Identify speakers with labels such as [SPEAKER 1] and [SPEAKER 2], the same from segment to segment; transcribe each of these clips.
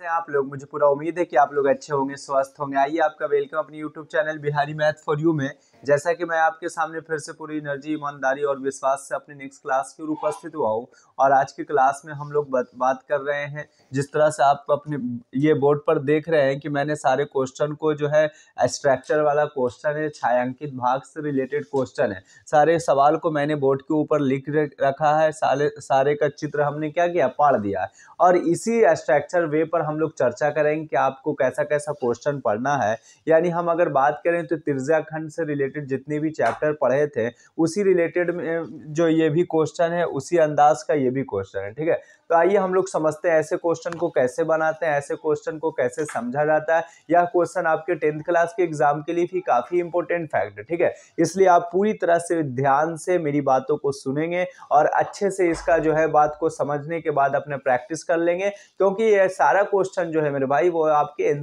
[SPEAKER 1] कैसे हैं आप लोग मुझे पूरा उम्मीद है कि आप लोग अच्छे होंगे स्वस्थ होंगे आइए आपका वेलकम अपने YouTube channel Bihari math for you में जैसा कि मैं आपके सामने फिर से पूरी एनर्जी ईमानदारी और विश्वास से अपने नेक्स्ट क्लास के ओर उपस्थित हुआ हूँ और आज की क्लास में हम लोग बात कर रहे हैं जिस तरह से आप अपने ये बोर्ड पर देख रहे हैं कि मैंने सारे क्वेश्चन को जो है स्ट्रक्चर वाला क्वेश्चन है छायांकित भाग से रिलेटेड क्वेश्चन है सारे सवाल को मैंने बोर्ड के ऊपर लिख रखा है सारे सारे का चित्र हमने क्या किया पाड़ दिया और इसी स्ट्रक्चर वे पर हम लोग चर्चा करेंगे कि आपको कैसा कैसा क्वेश्चन पढ़ना है यानी हम अगर बात करें तो तिरजा खंड से रिलेटेड जितने भी चैप्टर पढ़े थे उसी रिलेटेड जो ये भी क्वेश्चन है उसी अंदाज का ये भी क्वेश्चन है ठीक है तो आइए हम लोग समझते हैं ऐसे क्वेश्चन को कैसे बनाते हैं ऐसे क्वेश्चन को कैसे समझा जाता है यह क्वेश्चन आपके टेंथ क्लास के एग्जाम के लिए भी काफ़ी इंपॉर्टेंट फैक्ट है ठीक है इसलिए आप पूरी तरह से ध्यान से मेरी बातों को सुनेंगे और अच्छे से इसका जो है बात को समझने के बाद अपने प्रैक्टिस कर लेंगे क्योंकि यह सारा क्वेश्चन जो है मेरे भाई वो आपके एन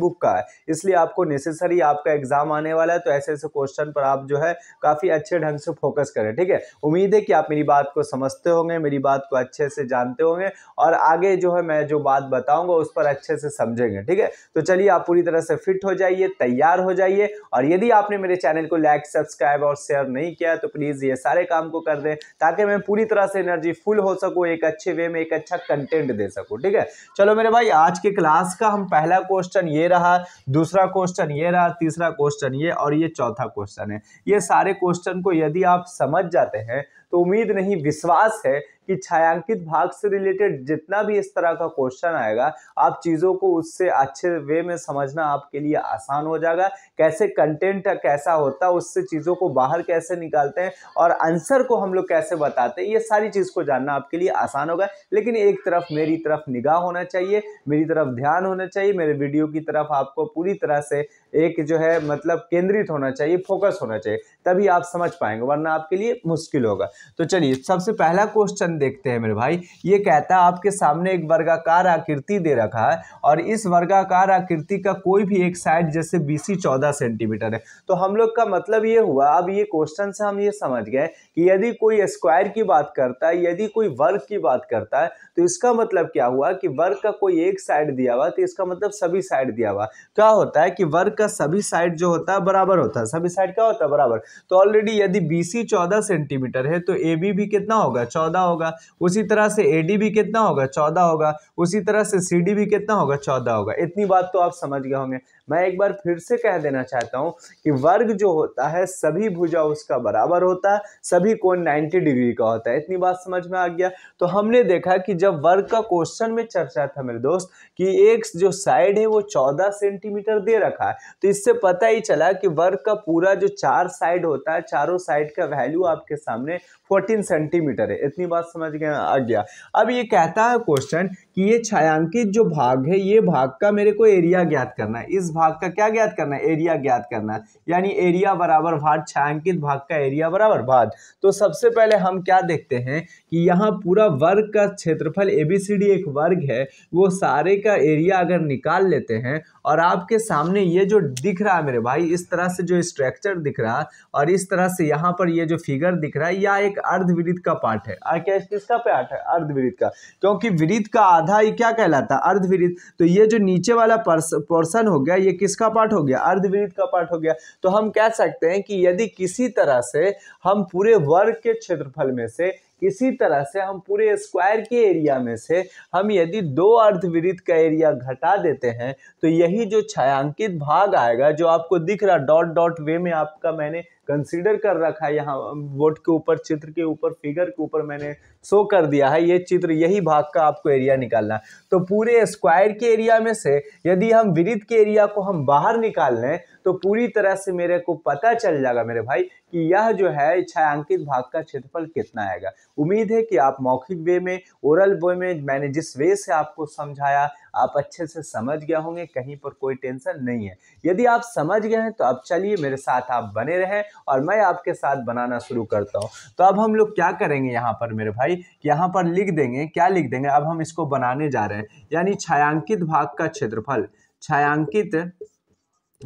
[SPEAKER 1] बुक e का है इसलिए आपको नेसेसरी आपका एग्जाम आने वाला है तो ऐसे ऐसे क्वेश्चन पर आप जो है काफ़ी अच्छे ढंग से फोकस करें ठीक है उम्मीद है कि आप मेरी बात को समझते होंगे मेरी बात को अच्छे से जान जानते होंगे और आगे जो है मैं जो बात बताऊंगा उस पर अच्छे से समझेंगे ठीक है तो चलिए आप पूरी तरह से फिट हो जाइए तैयार हो जाइए और यदि आपने मेरे चैनल को लाइक सब्सक्राइब और शेयर नहीं किया तो प्लीज़ ये सारे काम को कर दें ताकि मैं पूरी तरह से एनर्जी फुल हो सकूँ एक अच्छे वे में एक अच्छा कंटेंट दे सकूँ ठीक है चलो मेरे भाई आज के क्लास का हम पहला क्वेश्चन ये रहा दूसरा क्वेश्चन ये रहा तीसरा क्वेश्चन ये और ये चौथा क्वेश्चन है ये सारे क्वेश्चन को यदि आप समझ जाते हैं तो उम्मीद नहीं विश्वास है कि छायांकित भाग से रिलेटेड जितना भी इस तरह का क्वेश्चन आएगा आप चीज़ों को उससे अच्छे वे में समझना आपके लिए आसान हो जाएगा कैसे कंटेंट कैसा होता है उससे चीज़ों को बाहर कैसे निकालते हैं और आंसर को हम लोग कैसे बताते हैं ये सारी चीज़ को जानना आपके लिए आसान होगा लेकिन एक तरफ मेरी तरफ निगाह होना चाहिए मेरी तरफ ध्यान होना चाहिए मेरे वीडियो की तरफ आपको पूरी तरह से एक जो है मतलब केंद्रित होना चाहिए फोकस होना चाहिए तभी आप समझ पाएंगे वरना आपके लिए मुश्किल होगा तो चलिए सबसे पहला क्वेश्चन देखते हैं मेरे भाई ये कहता है आपके सामने एक वर्गाकार आकृति दे रखा है और इस वर्गाकार आकृति का कोई भी एक साइड जैसे बी सी चौदह सेंटीमीटर है तो हम लोग का मतलब ये हुआ अब ये क्वेश्चन से हम ये समझ गए कि यदि कोई स्क्वायर की बात करता है यदि कोई वर्ग की बात करता है तो इसका मतलब क्या हुआ कि वर्ग का कोई एक साइड दिया हुआ तो इसका मतलब सभी साइड दिया हुआ क्या होता है कि वर्ग का सभी साइड जो होता है बराबर होता है सभी साइड क्या होता है बराबर तो ऑलरेडी यदि बी सी चौदह सेंटीमीटर है तो तो ए बी भी कितना होगा चौदह होगा उसी तरह से ए डी भी कितना होगा चौदह होगा उसी तरह से सी डी भी कितना होगा चौदह होगा इतनी बात तो आप समझ गए होंगे मैं एक बार फिर से कह देना चाहता हूँ कि वर्ग जो होता है सभी भुजा उसका बराबर होता है सभी कोण 90 डिग्री का होता है इतनी बात समझ में आ गया तो हमने देखा कि जब वर्ग का क्वेश्चन में चर्चा था मेरे दोस्त कि एक जो साइड है वो 14 सेंटीमीटर दे रखा है तो इससे पता ही चला कि वर्ग का पूरा जो चार साइड होता है चारों साइड का वैल्यू आपके सामने 14 सेंटीमीटर है इतनी बात समझ गया आ गया अब ये कहता है क्वेश्चन कि ये छायांकित जो भाग है ये भाग का मेरे को एरिया ज्ञात करना है इस भाग भाग का क्या ज्ञात करना है एरिया ज्ञात करना है यानी एरिया बराबर भाग छायांकित भाग का एरिया बराबर भाग तो सबसे पहले हम क्या देखते हैं कि यहाँ पूरा वर्ग का क्षेत्रफल ए बी सी डी एक वर्ग है वो सारे का एरिया अगर निकाल लेते हैं और आपके सामने ये जो दिख रहा है मेरे भाई इस तरह से जो स्ट्रक्चर दिख रहा और इस तरह से यहाँ पर ये जो फिगर दिख रहा है यह एक अर्धवृत्त का पार्ट है क्या किसका पार्ट है अर्धवृत्त का क्योंकि वृत्त का आधा ही क्या कहलाता है अर्धवृत्त तो ये जो नीचे वाला पोर्सन हो गया ये ये किसका पार्ट हो गया अर्धविनित का पार्ट हो गया तो हम कह सकते हैं कि यदि किसी तरह से हम पूरे वर्ग के क्षेत्रफल में से किसी तरह से हम पूरे स्क्वायर के एरिया में से हम यदि दो अर्धवृत्त का एरिया घटा देते हैं तो यही जो छायांकित भाग आएगा जो आपको दिख रहा डॉट डॉट वे में आपका मैंने कंसीडर कर रखा है यहाँ वोट के ऊपर चित्र के ऊपर फिगर के ऊपर मैंने शो कर दिया है ये चित्र यही भाग का आपको एरिया निकालना है तो पूरे स्क्वायर के एरिया में से यदि हम विरित के एरिया को हम बाहर निकाल लें तो पूरी तरह से मेरे को पता चल जाएगा मेरे भाई कि यह जो है छायांकित भाग का क्षेत्रफल कितना आएगा उम्मीद है कि आप मौखिक वे में ओरल वे में मैंने जिस वे से आपको समझाया आप अच्छे से समझ गए होंगे कहीं पर कोई टेंशन नहीं है यदि आप समझ गए हैं तो अब चलिए मेरे साथ आप बने रहें और मैं आपके साथ बनाना शुरू करता हूँ तो अब हम लोग क्या करेंगे यहाँ पर मेरे भाई यहाँ पर लिख देंगे क्या लिख देंगे अब हम इसको बनाने जा रहे हैं यानी छायांकित भाग का क्षेत्रफल छायांकित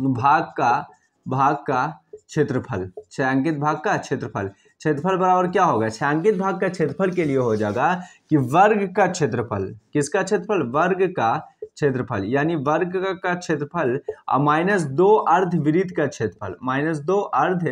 [SPEAKER 1] भाग का भाग का क्षेत्रफल छायांकित भाग का क्षेत्रफल क्षेत्रफल बराबर क्या होगा छायांकित भाग का क्षेत्रफल के लिए हो जाएगा कि वर्ग का क्षेत्रफल किसका क्षेत्रफल वर्ग का क्षेत्रफल यानी वर्ग का क्षेत्रफल और माइनस दो अर्धवृत्त का क्षेत्रफल माइनस दो अर्ध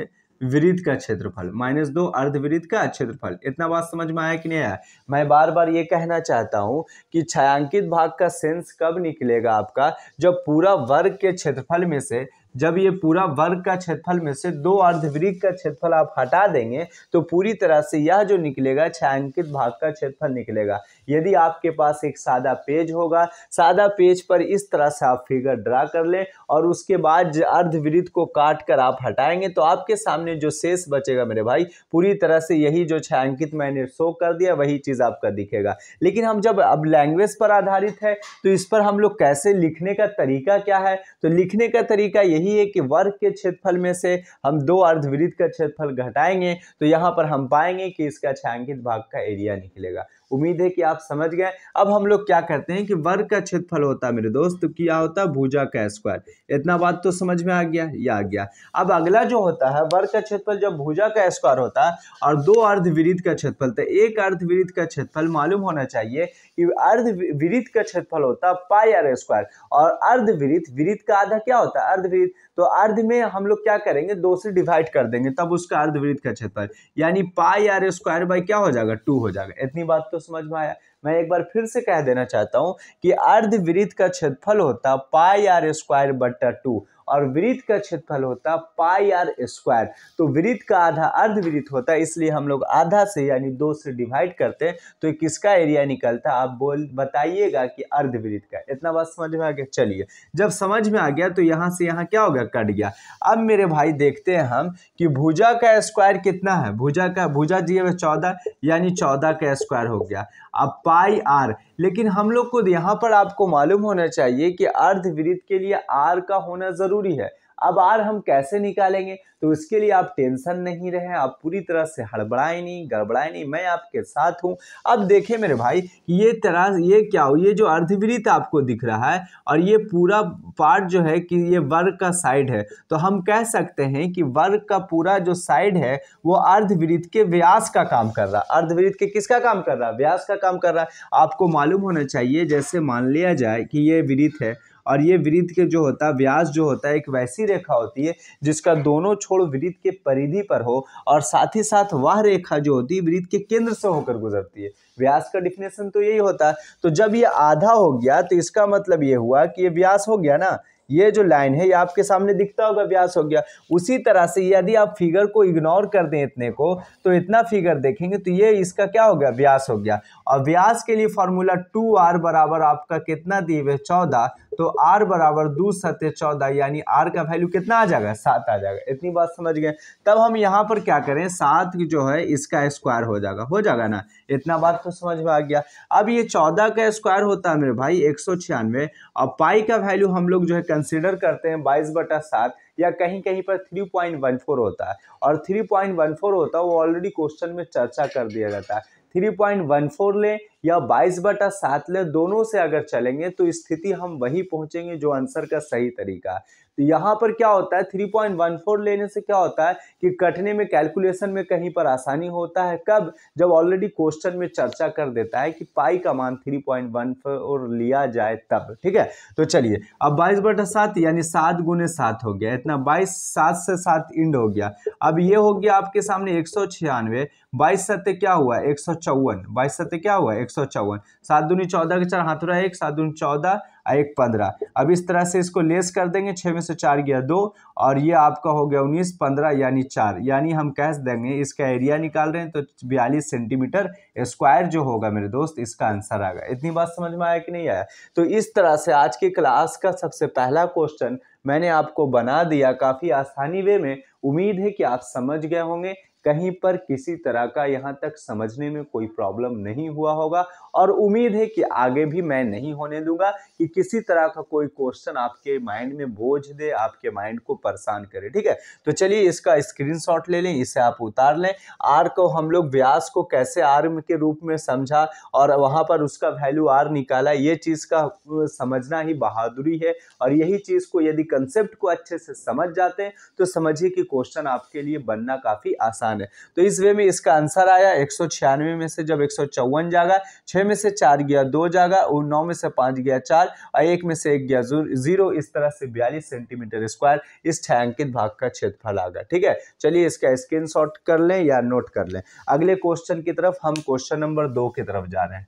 [SPEAKER 1] वृत्त का क्षेत्रफल माइनस दो अर्धवृत्त का क्षेत्रफल इतना बात समझ में आया कि नहीं आया मैं बार बार ये कहना चाहता हूँ कि छायांकित भाग का सेंस कब निकलेगा आपका जब पूरा वर्ग के क्षेत्रफल में से जब ये पूरा वर्ग का क्षेत्रफल में से दो अर्धवृत्त का क्षेत्रफल आप हटा देंगे तो पूरी तरह से यह जो निकलेगा छायांकित भाग का क्षेत्रफल निकलेगा यदि आपके पास एक सादा पेज होगा सादा पेज पर इस तरह से आप फिगर ड्रा कर लें और उसके बाद अर्धवृत्त को काट कर आप हटाएंगे तो आपके सामने जो शेष बचेगा मेरे भाई पूरी तरह से यही जो छायांकित मैंने शो कर दिया वही चीज़ आपका दिखेगा लेकिन हम जब अब लैंग्वेज पर आधारित है तो इस पर हम लोग कैसे लिखने का तरीका क्या है तो लिखने का तरीका यही यही है कि वर्ग के क्षेत्रफल में से हम दो अर्धवृत्त का क्षेत्रफल घटाएंगे तो यहाँ पर हम पाएंगे कि इसका छायांकित भाग का एरिया निकलेगा उम्मीद है कि आप समझ गए अब हम लोग क्या करते हैं कि वर्ग का क्षेत्रफल होता है मेरे दोस्त तो क्या होता है भूजा का स्क्वायर इतना बात तो समझ में आ गया या आ गया अब अगला जो होता है वर्ग का क्षेत्रफल जब भूजा का स्क्वायर होता है और दो अर्धविद का क्षेत्रफल तो एक अर्धविरित का क्षेत्रफल मालूम होना चाहिए कि अर्धविरित का क्षेत्रफल होता है पाई आर स्क्वायर और अर्धविरित विरित का आधा क्या होता है अर्धविरित तो अर्ध में हम लोग क्या करेंगे दो से डिवाइड कर देंगे तब उसका अर्धवृत्त का क्षेत्रफल यानी पाई आर स्क्वायर बाई क्या हो जाएगा टू हो जाएगा इतनी बात तो समझ में आया मैं एक बार फिर से कह देना चाहता हूँ कि अर्धवृत्त का क्षेत्रफल होता पाई आर स्क्वायर बट्टा टू और वृत्त का क्षेत्रफल होता पाई आर स्क्वायर तो वृत्त का आधा अर्धवृत्त होता है इसलिए हम लोग आधा से यानी दो से डिवाइड करते हैं तो किसका एरिया निकलता आप बोल बताइएगा कि अर्धवृत्त का इतना बात समझ में आ गया चलिए जब समझ में आ गया तो यहाँ से यहाँ क्या होगा कट गया अब मेरे भाई देखते हैं हम कि भुजा का स्क्वायर कितना है भुजा का भुजा दिए हुए चौदह यानी चौदह का स्क्वायर हो गया अब पाई आर लेकिन हम लोग को यहाँ पर आपको मालूम होना चाहिए कि अर्धवृत्त के लिए आर का होना ज़रूरी है अब आर हम कैसे निकालेंगे तो इसके लिए आप टेंशन नहीं रहे आप पूरी तरह से हड़बड़ाए नहीं गड़बड़ाए नहीं मैं आपके साथ हूँ अब देखें मेरे भाई ये तरह ये क्या हो ये जो अर्धवृत्त आपको दिख रहा है और ये पूरा पार्ट जो है कि ये वर्ग का साइड है तो हम कह सकते हैं कि वर्ग का पूरा जो साइड है वो अर्धवृत्त के व्यास का काम कर रहा है अर्धवृत्त के किसका काम कर रहा है व्यास का काम कर रहा है आपको मालूम होना चाहिए जैसे मान लिया जाए कि ये वृत्त है और ये वृत्त के जो होता है व्यास जो होता है एक वैसी रेखा होती है जिसका दोनों छोड़ वृत्त के परिधि पर हो और साथ ही साथ वह रेखा जो होती है वृत्त के केंद्र से होकर गुजरती है व्यास का डिफिनेशन तो यही होता है तो जब ये आधा हो गया तो इसका मतलब ये हुआ कि ये व्यास हो गया ना ये जो लाइन है ये आपके सामने दिखता होगा व्यास हो गया उसी तरह से यदि आप फिगर को इग्नोर कर दें इतने को तो इतना फिगर देखेंगे तो ये इसका क्या हो गया व्यास हो गया और व्यास के लिए फॉर्मूला टू आर बराबर आपका कितना दिए हुए चौदह तो आर बराबर दो सत्य चौदह यानी आर का वैल्यू कितना आ जाएगा सात आ जाएगा इतनी बात समझ गए तब हम यहाँ पर क्या करें सात जो है इसका स्क्वायर हो जाएगा हो जाएगा ना इतना बात तो समझ में आ गया अब ये चौदह का स्क्वायर होता है मेरे भाई एक सौ छियानवे और पाई का वैल्यू हम लोग जो है कंसिडर करते हैं बाईस बटा सात या कहीं कहीं पर थ्री पॉइंट वन फोर होता है और थ्री पॉइंट वन फोर होता है वो ऑलरेडी क्वेश्चन में चर्चा कर दिया जाता है थ्री पॉइंट वन फोर लें या बाईस बटा सात लें दोनों से अगर चलेंगे तो स्थिति हम वही पहुंचेंगे जो आंसर का सही तरीका है तो यहाँ पर क्या होता है थ्री पॉइंट वन फोर लेने से क्या होता है कि कटने में कैलकुलेशन में कहीं पर आसानी होता है कब जब ऑलरेडी क्वेश्चन में चर्चा कर देता है कि पाई का मान थ्री पॉइंट वन फोर लिया जाए तब ठीक है तो चलिए अब बाईस बटा सात यानी सात गुने सात हो गया इतना बाईस सात से सात इंड हो गया अब ये हो गया आपके सामने एक सौ छियानवे बाईस सत्य क्या हुआ एक सौ चौवन बाईस सत्य क्या हुआ एक सौ चौवन सात दूनी चौदह के चार हाथुरा एक सात दूनी चौदह और एक पंद्रह अब इस तरह से इसको लेस कर देंगे छः में से चार गया दो और ये आपका हो गया उन्नीस पंद्रह यानी चार यानी हम कह देंगे इसका एरिया निकाल रहे हैं तो बयालीस सेंटीमीटर स्क्वायर जो होगा मेरे दोस्त इसका आंसर आएगा इतनी बात समझ में आया कि नहीं आया तो इस तरह से आज की क्लास का सबसे पहला क्वेश्चन मैंने आपको बना दिया काफ़ी आसानी वे में उम्मीद है कि आप समझ गए होंगे कहीं पर किसी तरह का यहाँ तक समझने में कोई प्रॉब्लम नहीं हुआ होगा और उम्मीद है कि आगे भी मैं नहीं होने दूंगा कि किसी तरह का कोई क्वेश्चन आपके माइंड में बोझ दे आपके माइंड को परेशान करे ठीक है तो चलिए इसका स्क्रीनशॉट ले लें इसे आप उतार लें आर को हम लोग व्यास को कैसे आर के रूप में समझा और वहाँ पर उसका वैल्यू आर निकाला ये चीज़ का समझना ही बहादुरी है और यही चीज़ को यदि कंसेप्ट को अच्छे से समझ जाते हैं तो समझिए कि क्वेश्चन आपके लिए बनना काफ़ी आसान स्थान है तो इस वे में इसका आंसर आया एक में से जब एक जागा छः में से चार गया दो जागा और नौ में से पाँच गया चार और एक में से एक गया जीरो इस तरह से बयालीस सेंटीमीटर स्क्वायर इस छायांकित भाग का क्षेत्रफल आ गया ठीक है चलिए इसका स्क्रीन कर लें या नोट कर लें अगले क्वेश्चन की तरफ हम क्वेश्चन नंबर दो की तरफ जा रहे हैं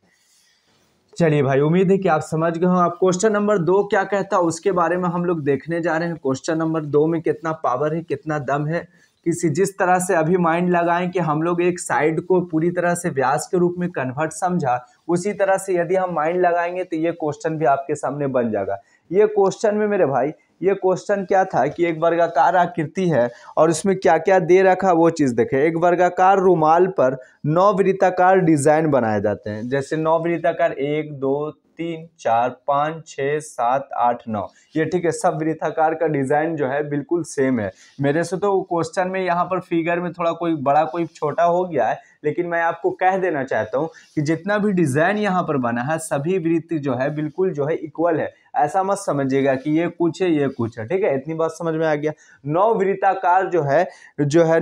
[SPEAKER 1] चलिए भाई उम्मीद है कि आप समझ गए हो आप क्वेश्चन नंबर दो क्या कहता है उसके बारे में हम लोग देखने जा रहे हैं क्वेश्चन नंबर दो में कितना पावर है कितना दम है किसी जिस तरह से अभी माइंड लगाएं कि हम लोग एक साइड को पूरी तरह से व्यास के रूप में कन्वर्ट समझा उसी तरह से यदि हम माइंड लगाएंगे तो ये क्वेश्चन भी आपके सामने बन जाएगा ये क्वेश्चन में मेरे भाई ये क्वेश्चन क्या था कि एक वर्गाकार आकृति है और उसमें क्या क्या दे रखा वो चीज़ देखें एक वर्गाकार रुमाल पर नौ वृत्ताकार डिजाइन बनाए जाते हैं जैसे नौ वृत्ताकार एक दो तीन चार पाँच छः सात आठ नौ ये ठीक है सब वृथाकार का डिज़ाइन जो है बिल्कुल सेम है मेरे से तो क्वेश्चन में यहाँ पर फिगर में थोड़ा कोई बड़ा कोई छोटा हो गया है लेकिन मैं आपको कह देना चाहता हूँ कि जितना भी डिज़ाइन यहाँ पर बना है सभी वृत्त जो है बिल्कुल जो है इक्वल है ऐसा मत समझिएगा कि ये कुछ है ये कुछ है ठीक है इतनी बात समझ में आ गया नौ वृताकार जो है जो है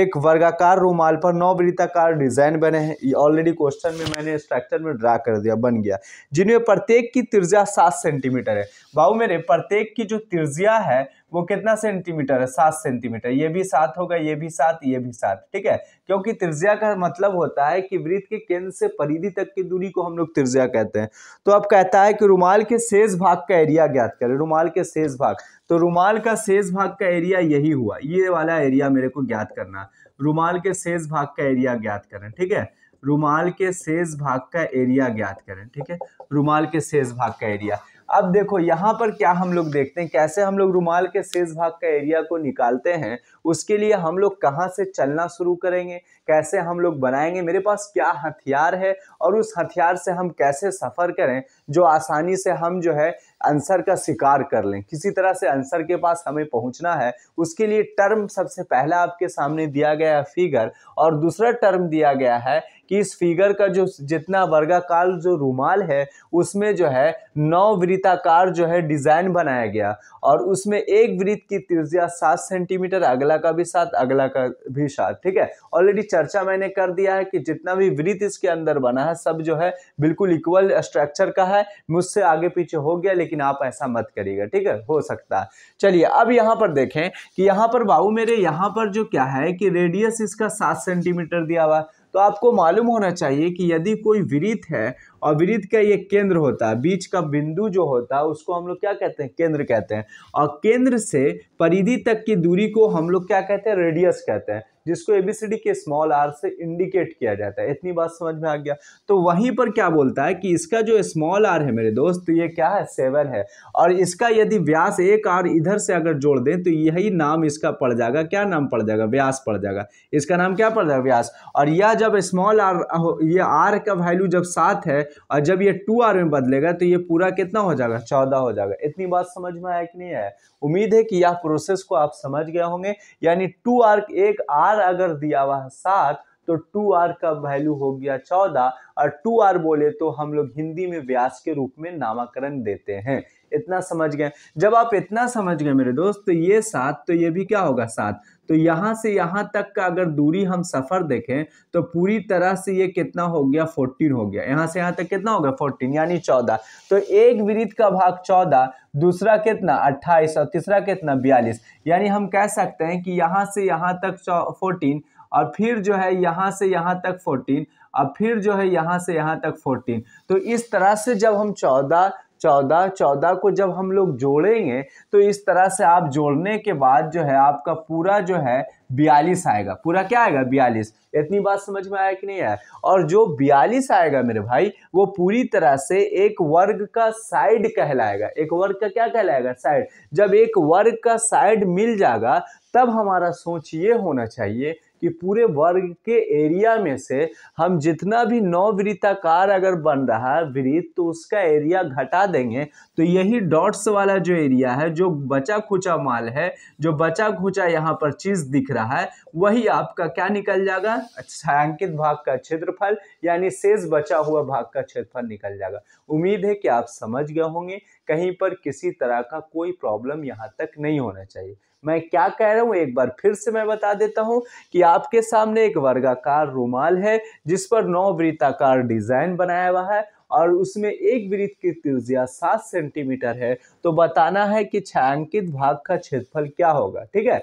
[SPEAKER 1] एक वर्गाकार रूमाल पर नौ वृताकार डिजाइन बने हैं ऑलरेडी क्वेश्चन में मैंने स्ट्रक्चर में ड्रा कर दिया बन गया जिनमें प्रत्येक की तिरजा सात सेंटीमीटर है भाव मेरे प्रत्येक की जो तिरजिया है वो कितना सेंटीमीटर है सात सेंटीमीटर ये भी सात होगा ये भी सात ये भी सात ठीक है क्योंकि त्रिज्या का मतलब होता है कि वृत्त के केंद्र से परिधि तक की दूरी को हम लोग त्रिज्या कहते हैं तो अब कहता है कि रुमाल के शेष भाग का एरिया ज्ञात करें रुमाल के शेष भाग तो रुमाल का शेष भाग का एरिया यही हुआ ये वाला एरिया मेरे को ज्ञात करना रुमाल के शेष भाग का एरिया ज्ञात करें ठीक है रुमाल के शेष भाग का एरिया ज्ञात करें ठीक है रुमाल के शेष भाग का एरिया अब देखो यहाँ पर क्या हम लोग देखते हैं कैसे हम लोग रुमाल के शेष भाग का एरिया को निकालते हैं उसके लिए हम लोग कहाँ से चलना शुरू करेंगे कैसे हम लोग बनाएंगे मेरे पास क्या हथियार है और उस हथियार से हम कैसे सफ़र करें जो आसानी से हम जो है आंसर का शिकार कर लें किसी तरह से आंसर के पास हमें पहुंचना है उसके लिए टर्म सबसे पहला आपके सामने दिया गया है फिगर और दूसरा टर्म दिया गया है कि इस फिगर का जो जितना वर्गाकार जो रुमाल है उसमें जो है नौ वृत्ताकार जो है डिज़ाइन बनाया गया और उसमें एक वृत्त की त्रिज्या सात सेंटीमीटर अगला का भी सात अगला का भी सात ठीक है ऑलरेडी चर्चा मैंने कर दिया है कि जितना भी वृत्त इसके अंदर बना है सब जो है बिल्कुल इक्वल स्ट्रक्चर का है मुझसे आगे पीछे हो गया लेकिन आप ऐसा मत करिएगा ठीक है हो सकता है चलिए अब यहाँ पर देखें कि यहाँ पर बाबू मेरे यहाँ पर जो क्या है कि रेडियस इसका सात सेंटीमीटर दिया हुआ है तो आपको मालूम होना चाहिए कि यदि कोई विरित है और विरित का ये केंद्र होता है बीच का बिंदु जो होता है उसको हम लोग क्या कहते हैं केंद्र कहते हैं और केंद्र से परिधि तक की दूरी को हम लोग क्या कहते हैं रेडियस कहते हैं जिसको एबीसीडी के स्मॉल आर से इंडिकेट किया जाता है इतनी बात समझ में आ गया तो वहीं पर क्या बोलता है कि इसका जो स्मॉल आर है मेरे दोस्त तो ये क्या है सेवन है और इसका यदि व्यास एक आर इधर से अगर जोड़ दें तो यही नाम इसका पड़ जाएगा क्या नाम पड़ जाएगा व्यास पड़ जाएगा इसका नाम क्या पड़ जाएगा व्यास और यह जब स्मॉल आर ये आर का वैल्यू जब सात है और जब ये टू आर में बदलेगा तो ये पूरा कितना हो जाएगा चौदह हो जाएगा इतनी बात समझ में आया कि नहीं है उम्मीद है कि यह प्रोसेस को आप समझ गए होंगे यानी टू आर एक आर आर अगर दिया हुआ है सात तो टू आर का वैल्यू हो गया चौदह और टू आर बोले तो हम लोग हिंदी में व्यास के रूप में नामकरण देते हैं इतना समझ गए जब आप इतना समझ गए मेरे दोस्त तो ये सात तो ये भी क्या होगा सात तो यहाँ से यहाँ तक का अगर दूरी हम सफ़र देखें तो पूरी तरह से ये कितना हो गया फोर्टीन हो गया यहाँ से यहाँ तक कितना हो गया फोर्टीन यानी चौदह तो एक वृत्त का भाग चौदह दूसरा कितना अट्ठाईस और तीसरा कितना बयालीस यानी हम कह सकते हैं कि यहाँ से यहाँ तक फोर्टीन और फिर जो है यहाँ से यहाँ तक फोर्टीन और फिर जो है यहाँ से यहाँ तक फोर्टीन तो इस तरह से जब हम चौदह चौदह चौदह को जब हम लोग जोड़ेंगे तो इस तरह से आप जोड़ने के बाद जो है आपका पूरा जो है बयालीस आएगा पूरा क्या आएगा बयालीस इतनी बात समझ में आया कि नहीं आया और जो बयालीस आएगा मेरे भाई वो पूरी तरह से एक वर्ग का साइड कहलाएगा एक वर्ग का क्या कहलाएगा साइड जब एक वर्ग का साइड मिल जाएगा तब हमारा सोच ये होना चाहिए कि पूरे वर्ग के एरिया में से हम जितना भी नौ वृत्ताकार अगर बन रहा है वृत्त तो उसका एरिया घटा देंगे तो यही डॉट्स वाला जो एरिया है जो बचा खुचा माल है जो बचा खुचा यहाँ पर चीज़ दिख रहा है वही आपका क्या निकल जाएगा छायांकित अच्छा, भाग का क्षेत्रफल यानी शेष बचा हुआ भाग का क्षेत्रफल निकल जाएगा उम्मीद है कि आप समझ गए होंगे कहीं पर किसी तरह का कोई प्रॉब्लम यहाँ तक नहीं होना चाहिए मैं क्या कह रहा हूँ एक बार फिर से मैं बता देता हूँ कि आपके सामने एक वर्गाकार रुमाल है जिस पर नौ वृत्ताकार डिजाइन बनाया हुआ है और उसमें एक वृत्त की त्रिज्या सात सेंटीमीटर है तो बताना है कि छायांकित भाग का क्षेत्रफल क्या होगा ठीक है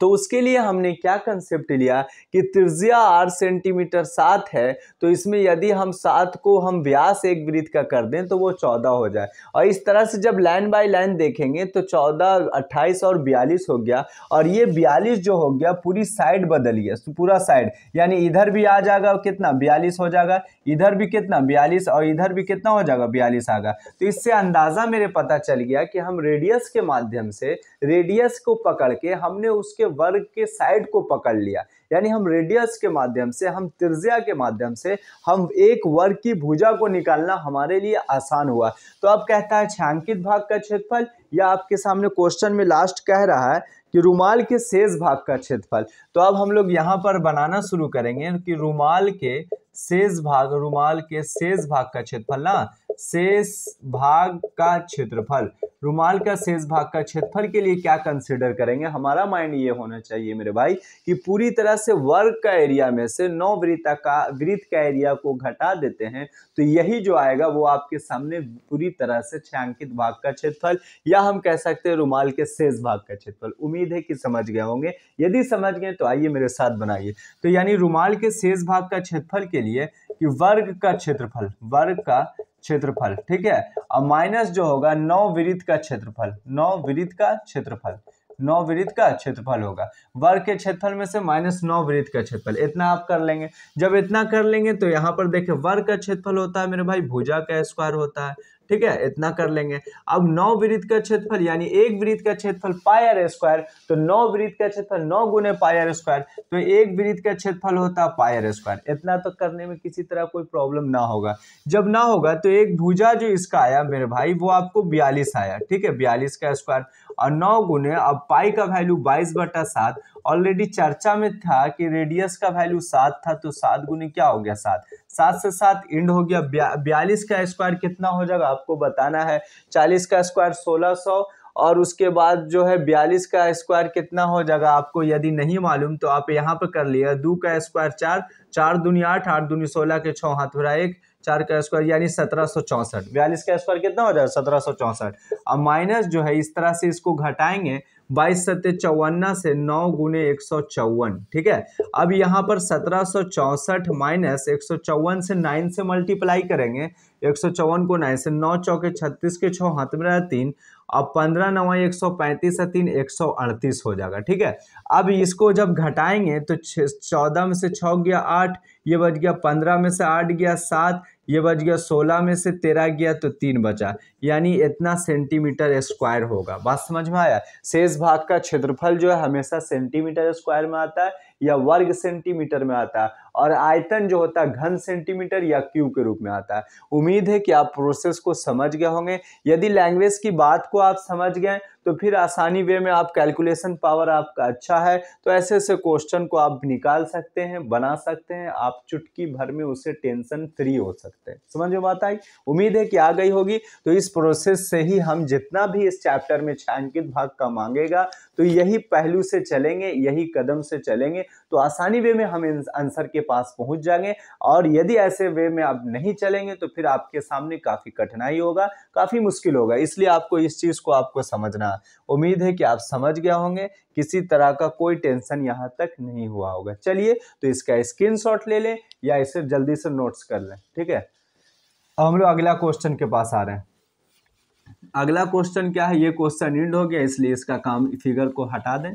[SPEAKER 1] तो उसके लिए हमने क्या कंसेप्ट लिया कि त्रिज्या आर सेंटीमीटर सात है तो इसमें यदि हम सात को हम व्यास एक वृत्त का कर दें तो वो चौदह हो जाए और इस तरह से जब लाइन बाय लाइन देखेंगे तो चौदह अट्ठाईस और बयालीस हो गया और ये बयालीस जो हो गया पूरी साइड बदल गया पूरा साइड यानी इधर भी आ जाएगा कितना बयालीस हो जाएगा इधर भी कितना बयालीस और इधर भी कितना हो जाएगा बयालीस आगा तो इससे अंदाज़ा मेरे पता चल गया कि हम रेडियस के माध्यम से रेडियस को पकड़ के हमने उसके वर्ग के साइड को पकड़ लिया यानी हम रेडियस के माध्यम से हम त्रिज्या के माध्यम से हम एक वर्ग की भुजा को निकालना हमारे लिए आसान हुआ तो अब कहता है छांकित भाग का क्षेत्रफल या आपके सामने क्वेश्चन में लास्ट कह रहा है कि रुमाल के शेष भाग का क्षेत्रफल तो अब हम लोग यहाँ पर बनाना शुरू करेंगे कि रुमाल के शेष भाग रुमाल के शेष भाग का क्षेत्रफल ना शेष भाग का क्षेत्रफल रुमाल का शेष भाग का क्षेत्रफल के लिए क्या कंसिडर करेंगे हमारा माइंड ये होना चाहिए मेरे भाई कि पूरी तरह से वर्ग का एरिया में से नौ का वृत्त का एरिया को घटा देते हैं तो यही जो आएगा वो आपके सामने पूरी तरह से छयांकित भाग का क्षेत्रफल या हम कह सकते हैं रुमाल के शेष भाग का क्षेत्रफल उम्मीद है कि समझ गए होंगे यदि समझ गए तो आइए मेरे साथ बनाइए तो यानी रुमाल के शेष भाग का क्षेत्रफल के लिए कि वर्ग का क्षेत्रफल वर्ग का क्षेत्रफल ठीक है और माइनस जो होगा नौ विरित का क्षेत्रफल नौ विरित का क्षेत्रफल नौ वृत्त का क्षेत्रफल होगा वर्ग के क्षेत्रफल में से माइनस नौ वृत्त का क्षेत्रफल इतना आप कर लेंगे जब इतना कर लेंगे तो यहाँ पर देखिए वर्ग का क्षेत्रफल होता है मेरे भाई भुजा का स्क्वायर होता है ठीक है इतना कर लेंगे अब नौ वृत्त का क्षेत्रफल यानी एक वृत्त का क्षेत्रफल पायर स्क्वायर तो नौ वृत्त का क्षेत्रफल नौ गुने पायर स्क्वायर तो एक वृत्त का क्षेत्रफल होता पायर स्क्वायर इतना तो करने में किसी तरह कोई प्रॉब्लम ना होगा जब ना होगा तो एक भुजा जो इसका आया मेरे भाई वो आपको बयालीस आया ठीक है बयालीस का स्क्वायर और नौ गुने अब पाई का वैल्यू बाईस बटा सात ऑलरेडी चर्चा में था कि रेडियस का वैल्यू सात था तो सात गुने क्या हो गया सात सात से सात इंड हो गया बयालीस का स्क्वायर कितना हो जाएगा आपको बताना है चालीस का स्क्वायर सोलह सौ और उसके बाद जो है बयालीस का स्क्वायर कितना हो जाएगा आपको यदि नहीं मालूम तो आप यहाँ पर कर लिया दो का स्क्वायर चार चार दूनी आठ आठ दूनी सोलह के छः हाथ भरा एक चार का स्क्वायर यानी सत्रह सौ चौंसठ बयालीस का स्क्वायर कितना हो जाएगा सत्रह सौ चौंसठ अब माइनस जो है इस तरह से इसको घटाएंगे बाईस सत्य चौवन्ना से नौ गुने एक सौ चौवन ठीक है अब यहाँ पर सत्रह सौ चौंसठ माइनस एक सौ चौवन से नाइन से मल्टीप्लाई करेंगे एक सौ चौवन को नाइन से नौ चौके छत्तीस के छः हाथ में रहा तीन अब पंद्रह नवा एक सौ पैंतीस से तीन एक सौ अड़तीस हो जाएगा ठीक है अब इसको जब घटाएंगे तो चौदह में से छः गया आठ ये बच गया पंद्रह में से आठ गया सात ये बच गया सोलह में से तेरह गया तो तीन बचा यानी इतना सेंटीमीटर स्क्वायर होगा बात समझ में आया शेष भाग का क्षेत्रफल जो है हमेशा सेंटीमीटर स्क्वायर में आता है या वर्ग सेंटीमीटर में आता है और आयतन जो होता है घन सेंटीमीटर या क्यू के रूप में आता है उम्मीद है कि आप प्रोसेस को समझ गए होंगे यदि लैंग्वेज की बात को आप समझ गए तो फिर आसानी वे में आप कैलकुलेशन पावर आपका अच्छा है तो ऐसे ऐसे क्वेश्चन को आप निकाल सकते हैं बना सकते हैं आप चुटकी भर में उससे टेंशन फ्री हो सकते हैं समझ में बात आई उम्मीद है कि आ गई होगी तो इस प्रोसेस से ही हम जितना भी इस चैप्टर में छायांकित भाग का मांगेगा तो यही पहलू से चलेंगे यही कदम से चलेंगे तो आसानी वे में हम इन आंसर के पास पहुंच जाएंगे और यदि ऐसे वे में आप नहीं चलेंगे तो फिर आपके सामने काफ़ी कठिनाई होगा काफ़ी मुश्किल होगा इसलिए आपको इस चीज़ को आपको समझना उम्मीद है कि आप समझ गया होंगे किसी तरह का कोई टेंशन यहाँ तक नहीं हुआ होगा चलिए तो इसका स्क्रीन ले लें या इसे जल्दी से नोट्स कर लें ठीक है अब हम लोग अगला क्वेश्चन के पास आ रहे हैं अगला क्वेश्चन क्या है ये क्वेश्चन इंड हो गया इसलिए इसका काम फिगर को हटा दें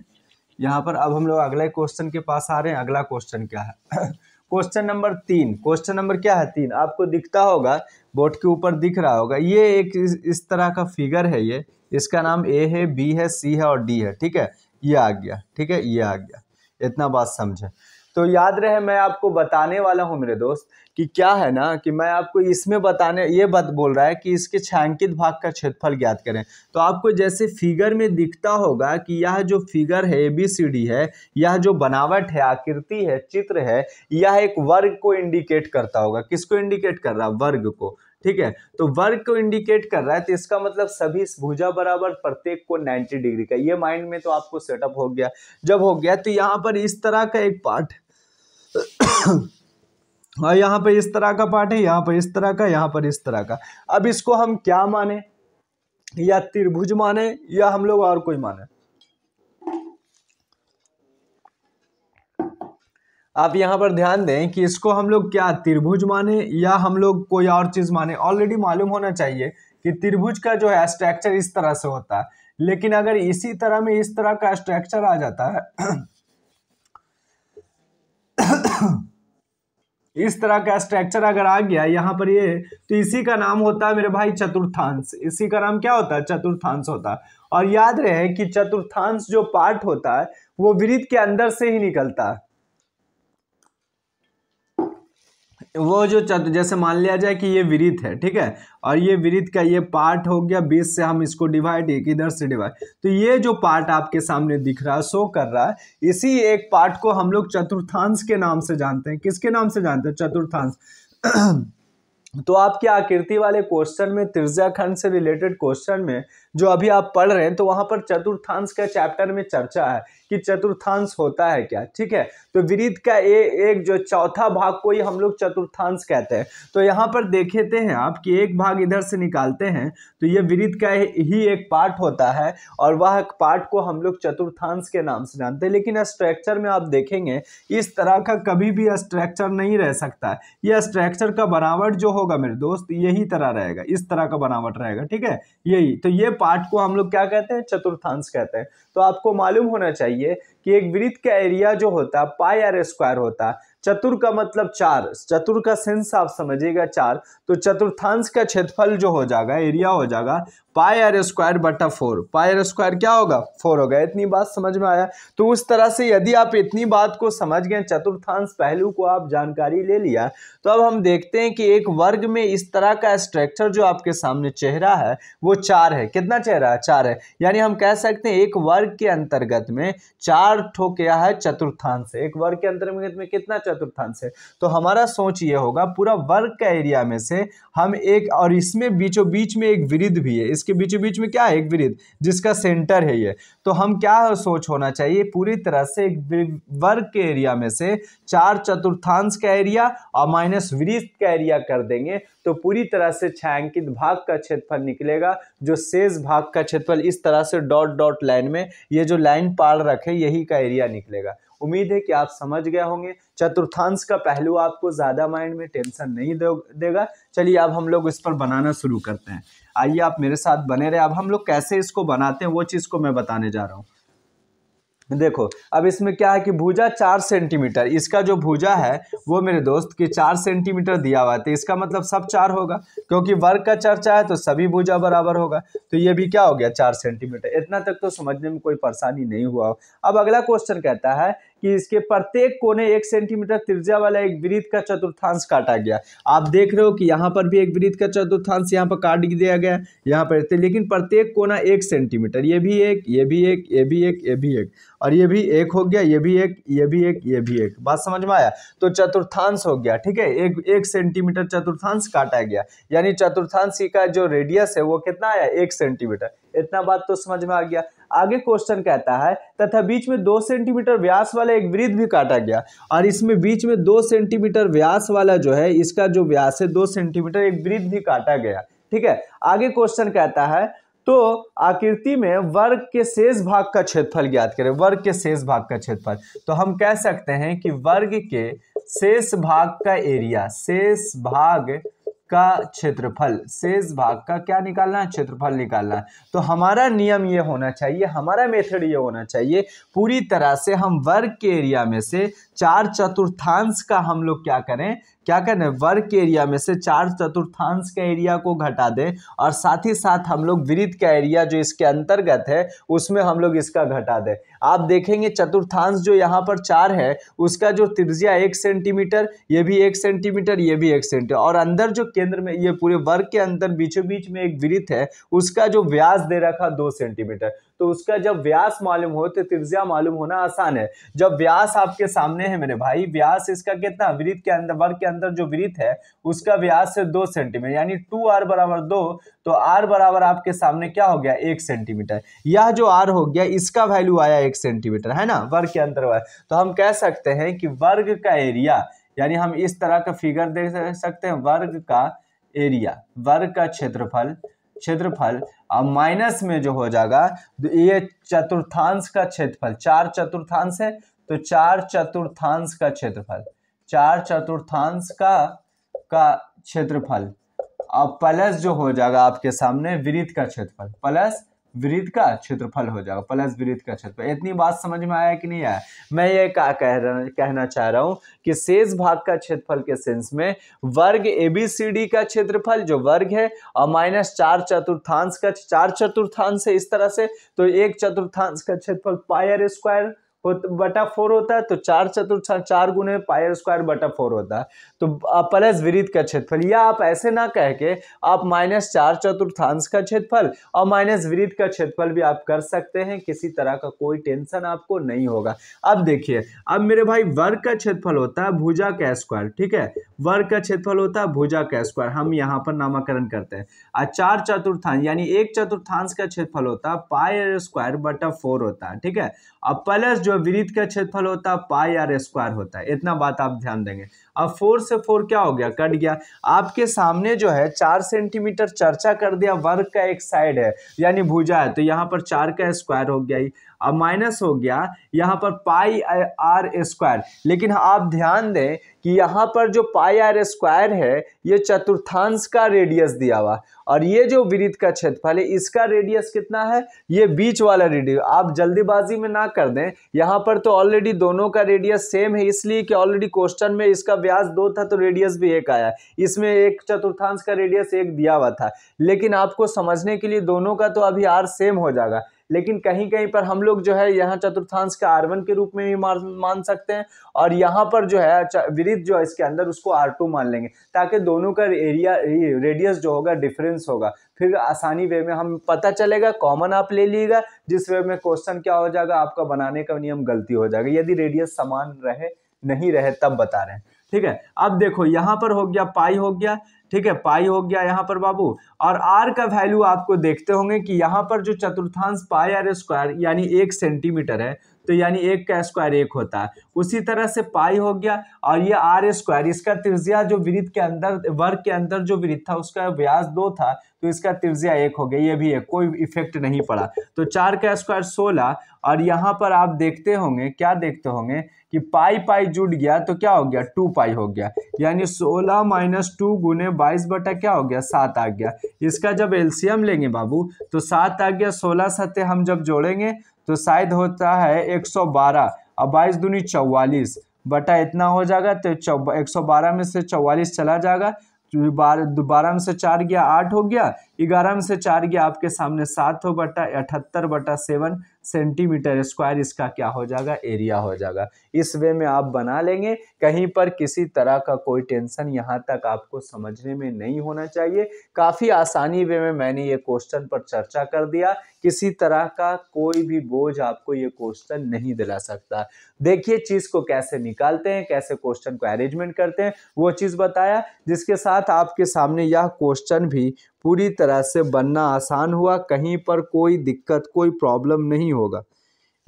[SPEAKER 1] यहाँ पर अब हम लोग अगले क्वेश्चन के पास आ रहे हैं अगला क्वेश्चन क्या है क्वेश्चन नंबर तीन क्वेश्चन नंबर क्या है तीन आपको दिखता होगा बोर्ड के ऊपर दिख रहा होगा ये एक इस, तरह का फिगर है ये इसका नाम ए है बी है सी है और डी है ठीक है ये आ गया ठीक है ये आ गया इतना बात समझे तो याद रहे मैं आपको बताने वाला हूँ मेरे दोस्त कि क्या है ना कि मैं आपको इसमें बताने ये बात बोल रहा है कि इसके छायांकित भाग का क्षेत्रफल ज्ञात करें तो आपको जैसे फिगर में दिखता होगा कि यह जो फिगर है ए बी सी डी है यह जो बनावट है आकृति है चित्र है यह एक वर्ग को इंडिकेट करता होगा किसको इंडिकेट कर रहा है वर्ग को ठीक है तो वर्ग को इंडिकेट कर रहा है तो इसका मतलब सभी भुजा बराबर प्रत्येक को 90 डिग्री का ये माइंड में तो आपको सेटअप हो गया जब हो गया तो यहाँ पर इस तरह का एक पार्ट और यहाँ पर इस तरह का पार्ट है यहाँ पर इस तरह का यहाँ पर इस तरह का अब इसको हम क्या माने या त्रिभुज माने या हम लोग और कोई माने आप यहाँ पर ध्यान दें कि इसको हम लोग क्या त्रिभुज माने या हम लोग कोई और चीज़ माने ऑलरेडी मालूम होना चाहिए कि त्रिभुज का जो है स्ट्रक्चर इस तरह से होता है लेकिन अगर इसी तरह में इस तरह का स्ट्रक्चर आ जाता है इस तरह का स्ट्रक्चर अगर आ गया यहाँ पर ये तो इसी का नाम होता है मेरे भाई चतुर्थांश इसी का नाम क्या होता है चतुर्थांश होता है और याद रहे कि चतुर्थांश जो पार्ट होता है वो वृत्त के अंदर से ही निकलता है वो जो चतु जैसे मान लिया जाए कि ये विरित है ठीक है और ये विरित का ये पार्ट हो गया बीस से हम इसको डिवाइड एक इधर से डिवाइड तो ये जो पार्ट आपके सामने दिख रहा है शो कर रहा है इसी एक पार्ट को हम लोग चतुर्थांश के नाम से जानते हैं किसके नाम से जानते हैं चतुर्थांश तो आपके आकृति वाले क्वेश्चन में त्रिज्याखंड से रिलेटेड क्वेश्चन में जो अभी आप पढ़ रहे हैं तो वहां पर चतुर्थांश के चैप्टर में चर्चा है कि चतुर्थांश होता है क्या ठीक है तो विरिध का ए, एक जो चौथा भाग को ही हम लोग चतुर्थांश कहते हैं तो यहाँ पर देखेते हैं आप कि एक भाग इधर से निकालते हैं तो ये विरिध का ही एक पार्ट होता है और वह पार्ट को हम लोग चतुर्थांश के नाम से जानते हैं लेकिन स्ट्रक्चर में आप देखेंगे इस तरह का कभी भी स्ट्रक्चर नहीं रह सकता है यह स्ट्रक्चर का बनावट जो होगा मेरे दोस्त यही तरह रहेगा इस तरह का बनावट रहेगा ठीक है यही तो ये पार्ट को हम लोग क्या कहते हैं चतुर्थांश कहते हैं तो आपको मालूम होना चाहिए कि एक वृत्त का एरिया जो होता है पाई आर स्क्वायर होता है चतुर का मतलब चार चतुर का सेंस आप समझिएगा चार तो चतुर्थांश का क्षेत्रफल जो हो जाएगा एरिया हो जाएगा पाई आर स्क्वायर बटा फोर पाई आर स्क्वायर क्या होगा फोर होगा इतनी बात समझ में आया तो उस तरह से यदि आप इतनी बात को समझ गए चतुर्थांश पहलू को आप जानकारी ले लिया तो अब हम देखते हैं कि एक वर्ग में इस तरह का स्ट्रक्चर जो आपके सामने चेहरा है वो चार है कितना चेहरा है चार है यानी हम कह सकते हैं एक वर्ग के अंतर्गत में चार ठो क्या है चतुर्थांश एक वर्ग के अंतर्गत में कितना चतुर्थांश है तो हमारा सोच ये होगा पूरा वर्ग का एरिया में से हम एक और इसमें बीचों बीच में एक विरुद्ध भी है इस इसके बीच बीच में क्या है एक वृत्त जिसका सेंटर है ये तो हम क्या सोच होना चाहिए पूरी तरह से एक वर्ग के एरिया में से चार चतुर्थांश का एरिया और माइनस वृत्त का एरिया कर देंगे तो पूरी तरह से छायांकित भाग का क्षेत्रफल निकलेगा जो शेष भाग का क्षेत्रफल इस तरह से डॉट डॉट लाइन में ये जो लाइन पार रखे यही का एरिया निकलेगा उम्मीद है कि आप समझ गए होंगे चतुर्थांश का पहलू आपको ज़्यादा माइंड में टेंशन नहीं देगा चलिए अब हम लोग इस पर बनाना शुरू करते हैं आइए आप मेरे साथ बने रहे अब हम लोग कैसे इसको बनाते हैं वो चीज़ को मैं बताने जा रहा हूँ देखो अब इसमें क्या है कि भुजा चार सेंटीमीटर इसका जो भुजा है वो मेरे दोस्त की चार सेंटीमीटर दिया हुआ है तो इसका मतलब सब चार होगा क्योंकि वर्ग का चर्चा है तो सभी भुजा बराबर होगा तो ये भी क्या हो गया चार सेंटीमीटर इतना तक तो समझने में कोई परेशानी नहीं हुआ अब अगला क्वेश्चन कहता है कि इसके प्रत्येक कोने एक सेंटीमीटर त्रिज्या वाला एक वृत्त का चतुर्थांश काटा गया आप देख रहे हो कि यहाँ पर भी एक वृत्त का चतुर्थांश यहाँ पर काट दिया गया यहाँ पर लेकिन प्रत्येक कोना एक सेंटीमीटर ये भी एक ये भी एक ये भी एक ये भी एक और ये भी एक हो गया ये भी एक ये भी एक ये भी एक बात समझ में आया तो चतुर्थांश हो गया ठीक है एक एक सेंटीमीटर चतुर्थांश काटा गया यानी चतुर्थांश का जो रेडियस है वो कितना आया एक सेंटीमीटर इतना बात तो समझ में आ गया आगे क्वेश्चन कहता है तथा बीच में दो सेंटीमीटर व्यास वाला एक वृद्ध भी काटा गया और इसमें बीच में दो सेंटीमीटर व्यास वाला जो है इसका जो व्यास है दो सेंटीमीटर एक वृद्ध भी काटा गया ठीक है आगे क्वेश्चन कहता है तो आकृति में वर्ग के शेष भाग का क्षेत्रफल ज्ञात करें वर्ग के शेष भाग का क्षेत्रफल तो हम कह सकते हैं कि वर्ग के शेष भाग का एरिया शेष भाग का क्षेत्रफल शेष भाग का क्या निकालना है क्षेत्रफल निकालना है तो हमारा नियम ये होना चाहिए हमारा मेथड ये होना चाहिए पूरी तरह से हम वर्ग के एरिया में से चार चतुर्थांश का हम लोग क्या करें क्या करें वर्ग के एरिया में से चार चतुर्थांश के एरिया को घटा दें और साथ ही साथ हम लोग वृत्त का एरिया जो इसके अंतर्गत है उसमें हम लोग इसका घटा दें आप देखेंगे चतुर्थांश जो यहाँ पर चार है उसका जो त्रिज्या एक सेंटीमीटर ये भी एक सेंटीमीटर ये भी एक सेंटीमीटर और अंदर जो केंद्र में ये पूरे वर्ग के अंदर बीचों बीच में एक वृत्त है उसका जो व्यास दे रखा दो सेंटीमीटर तो उसका जब व्यास मालूम हो तो त्रिज्या मालूम होना आसान है जब व्यास आपके सामने है मेरे भाई व्यास इसका कितना वृत्त के अंदर वर्ग के अंदर जो वृत्त है उसका व्यास है दो सेंटीमीटर यानी टू आर बराबर दो तो आर बराबर आपके सामने क्या हो गया एक सेंटीमीटर यह जो आर हो गया इसका वैल्यू आया एक सेंटीमीटर है ना वर्ग के अंदर वर्ग तो हम कह सकते हैं कि वर्ग का एरिया यानी हम इस तरह का फिगर देख सकते हैं वर्ग का एरिया वर्ग का क्षेत्रफल क्षेत्रफल अब माइनस में जो हो जाएगा तो ये चतुर्थांश का क्षेत्रफल चार चतुर्थांश है तो चार चतुर्थांश का क्षेत्रफल चार चतुर्थांश का का क्षेत्रफल अब प्लस जो हो जाएगा आपके सामने वृत्त का क्षेत्रफल प्लस वृद्ध का क्षेत्रफल हो जाएगा प्लस वृद्ध का क्षेत्रफल इतनी बात समझ में आया कि नहीं आया मैं ये क्या कह रहा कहना चाह रहा हूँ कि शेष भाग का क्षेत्रफल के सेंस में वर्ग ए बी सी डी का क्षेत्रफल जो वर्ग है और माइनस चार चतुर्थांश का चार चतुर्थांश है इस तरह से तो एक चतुर्थांश का क्षेत्रफल पायर स्क्वायर बटा फोर होता है तो चार चतुर्थ चार गुने पायर स्क्वायर बटा फोर होता है तो प्लस विरिध का क्षेत्रफल या आप ऐसे ना कह के आप माइनस चार चतुर्थांश का क्षेत्रफल और माइनस विरिध का क्षेत्रफल भी आप कर सकते हैं किसी तरह का कोई टेंशन आपको नहीं होगा अब देखिए अब मेरे भाई वर्ग का क्षेत्रफल होता है भुजा का स्क्वायर ठीक है वर्ग का क्षेत्रफल होता है भुजा का स्क्वायर हम यहाँ पर नामकरण करते हैं और चार चतुर्थांश यानी एक चतुर्थांश का क्षेत्रफल होता है पायर स्क्वायर बटा फोर होता है ठीक है और प्लस जो विरीत का क्षेत्रफल होता है पाई आर स्क्वायर होता है इतना बात आप ध्यान देंगे अब फोर से फोर क्या हो गया कट गया आपके सामने जो है चार सेंटीमीटर चर्चा कर दिया वर्ग का एक साइड है यानी भुजा है तो यहाँ पर चार का स्क्वायर हो गया ही अब माइनस हो गया यहाँ पर पाई आर स्क्वायर लेकिन आप ध्यान दें कि यहाँ पर जो पाई आर स्क्वायर है ये चतुर्थांश का रेडियस दिया हुआ और ये जो वृत्त का क्षेत्रफल है इसका रेडियस कितना है ये बीच वाला रेडियस आप जल्दीबाजी में ना कर दें यहाँ पर तो ऑलरेडी दोनों का रेडियस सेम है इसलिए कि ऑलरेडी क्वेश्चन में इसका व्यास दो था तो रेडियस भी एक आया इसमें एक चतुर्थांश का रेडियस एक दिया हुआ था लेकिन आपको समझने के लिए दोनों का तो अभी आर सेम हो जाएगा लेकिन कहीं कहीं पर हम लोग जो है यहाँ चतुर्थांश का आर वन के रूप में भी मान सकते हैं और यहाँ पर जो है विरिध जो है इसके अंदर उसको आर टू मान लेंगे ताकि दोनों का एरिया रेडियस जो होगा डिफरेंस होगा फिर आसानी वे में हम पता चलेगा कॉमन आप ले लीजिएगा जिस वे में क्वेश्चन क्या हो जाएगा आपका बनाने का नियम गलती हो जाएगा यदि रेडियस समान रहे नहीं रहे तब बता रहे हैं ठीक है अब देखो यहाँ पर हो गया पाई हो गया ठीक है पाई हो गया यहाँ पर बाबू और आर का वैल्यू आपको देखते होंगे कि यहाँ पर जो चतुर्थांश पाई आर स्क्वायर यानी एक सेंटीमीटर है तो यानी एक का स्क्वायर एक होता है उसी तरह से पाई हो गया और ये आर स्क्वायर इसका त्रिज्या जो वृत्त के अंदर वर्ग के अंदर जो वृत्त था उसका व्यास दो था तो इसका त्रिज्या एक हो गया ये भी एक कोई इफेक्ट नहीं पड़ा तो चार का स्क्वायर सोलह और यहाँ पर आप देखते होंगे क्या देखते होंगे कि पाई पाई जुड़ गया तो क्या हो गया टू पाई हो गया यानी सोलह माइनस टू गुने बाईस बटा क्या हो गया सात आ गया इसका जब एल्सियम लेंगे बाबू तो सात आ गया सोलह सत्य हम जब जोड़ेंगे तो शायद होता है एक सौ बारह और बाईस दूनी चौवालीस बटा इतना हो जाएगा तो एक सौ बारह में से चौवालीस चला जाएगा तो बारह में से चार गया आठ हो गया ग्यारह में से चार गया आपके सामने सात हो बटा अठहत्तर बटा सेवन सेंटीमीटर स्क्वायर इसका क्या हो जाएगा एरिया हो जाएगा इस वे में आप बना लेंगे कहीं पर किसी तरह का कोई टेंशन यहाँ तक आपको समझने में नहीं होना चाहिए काफ़ी आसानी वे में मैंने ये क्वेश्चन पर चर्चा कर दिया किसी तरह का कोई भी बोझ आपको ये क्वेश्चन नहीं दिला सकता देखिए चीज़ को कैसे निकालते हैं कैसे क्वेश्चन को अरेंजमेंट करते हैं वो चीज़ बताया जिसके साथ आपके सामने यह क्वेश्चन भी पूरी तरह से बनना आसान हुआ कहीं पर कोई दिक्कत कोई प्रॉब्लम नहीं होगा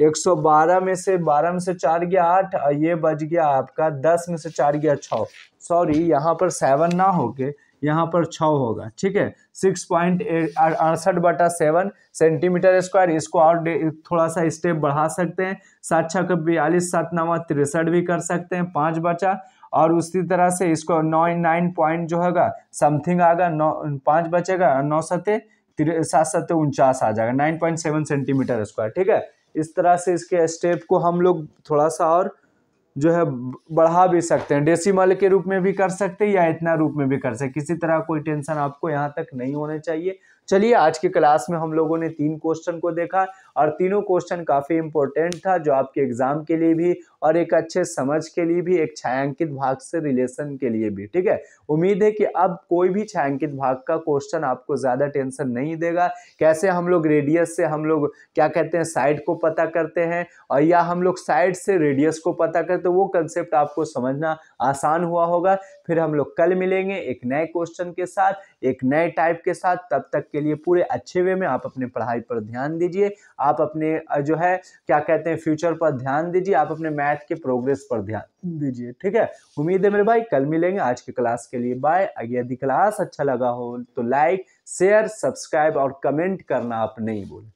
[SPEAKER 1] 112 में से 12 में से चार गया आठ और ये बच गया आपका 10 में से चार गया छः सॉरी यहाँ पर सेवन ना होके यहाँ पर छ होगा ठीक है सिक्स पॉइंट अड़सठ बटा सेवन सेंटीमीटर स्क्वायर इसको और थोड़ा सा स्टेप बढ़ा सकते हैं सात छः का बयालीस सात नवा तिरसठ भी कर सकते हैं पाँच बचा और उसी तरह से इसको नौ नाइन पॉइंट जो होगा समथिंग आगा नौ पाँच बचेगा नौ सते सात सते उनचास आ जाएगा nine point seven centimetre square ठीक है इस तरह से इसके स्टेप को हम लोग थोड़ा सा और जो है बढ़ा भी सकते हैं डेसीमल के रूप में भी कर सकते हैं या इतना रूप में भी कर सकते किसी तरह कोई टेंशन आपको यहाँ तक नहीं होने चाहिए चलिए आज की क्लास में हम लोगों ने तीन क्वेश्चन को देखा और तीनों क्वेश्चन काफ़ी इंपॉर्टेंट था जो आपके एग्ज़ाम के लिए भी और एक अच्छे समझ के लिए भी एक छायांकित भाग से रिलेशन के लिए भी ठीक है उम्मीद है कि अब कोई भी छायांकित भाग का क्वेश्चन आपको ज़्यादा टेंशन नहीं देगा कैसे हम लोग रेडियस से हम लोग क्या कहते हैं साइड को पता करते हैं और या हम लोग साइड से रेडियस को पता करते तो वो कंसेप्ट आपको समझना आसान हुआ होगा फिर हम लोग कल मिलेंगे एक नए क्वेश्चन के साथ एक नए टाइप के साथ तब तक के लिए पूरे अच्छे वे में आप अपने पढ़ाई पर ध्यान दीजिए आप अपने जो है क्या कहते हैं फ्यूचर पर ध्यान दीजिए आप अपने मैथ के प्रोग्रेस पर ध्यान दीजिए ठीक है उम्मीद है मेरे भाई कल मिलेंगे आज के क्लास के लिए बाय यदि क्लास अच्छा लगा हो तो लाइक शेयर सब्सक्राइब और कमेंट करना आप नहीं बोले